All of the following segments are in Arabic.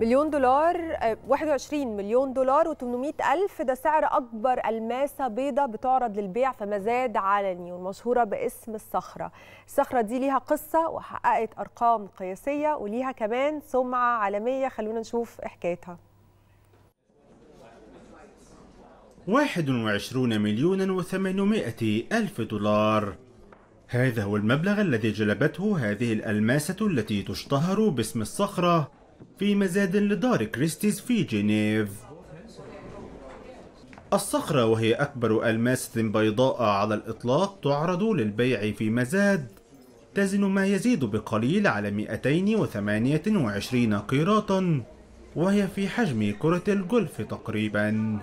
مليون دولار 21 آه، مليون دولار و800 ألف ده سعر أكبر ألماسة بيضة بتعرض للبيع في مزاد علني والمشهورة باسم الصخرة الصخرة دي ليها قصة وحققت أرقام قياسية وليها كمان سمعة عالمية خلونا نشوف حكايتها 21 مليون و800 ألف دولار هذا هو المبلغ الذي جلبته هذه الألماسة التي تشتهر باسم الصخرة في مزاد لدار كريستيز في جنيف الصخرة وهي أكبر ألماس بيضاء على الإطلاق تعرض للبيع في مزاد تزن ما يزيد بقليل على 228 قيراطا وهي في حجم كرة الجولف تقريبا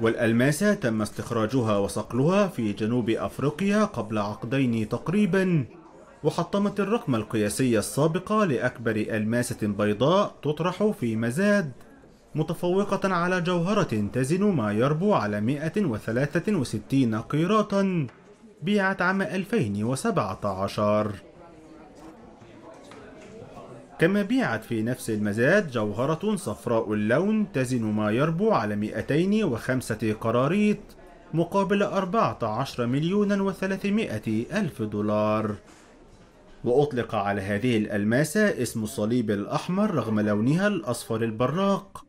والألماس تم استخراجها وصقلها في جنوب أفريقيا قبل عقدين تقريبا وحطمت الرقم القياسي السابق لأكبر ألماسة بيضاء تطرح في مزاد متفوقة على جوهرة تزن ما يربو على 163 قيراطا بيعت عام 2017 كما بيعت في نفس المزاد جوهرة صفراء اللون تزن ما يربو على 205 قراريط مقابل 14 مليون و300 ألف دولار وأطلق على هذه الألماسة اسم الصليب الأحمر رغم لونها الأصفر البراق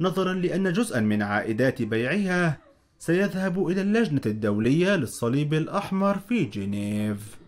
نظرا لأن جزءا من عائدات بيعها سيذهب إلى اللجنة الدولية للصليب الأحمر في جنيف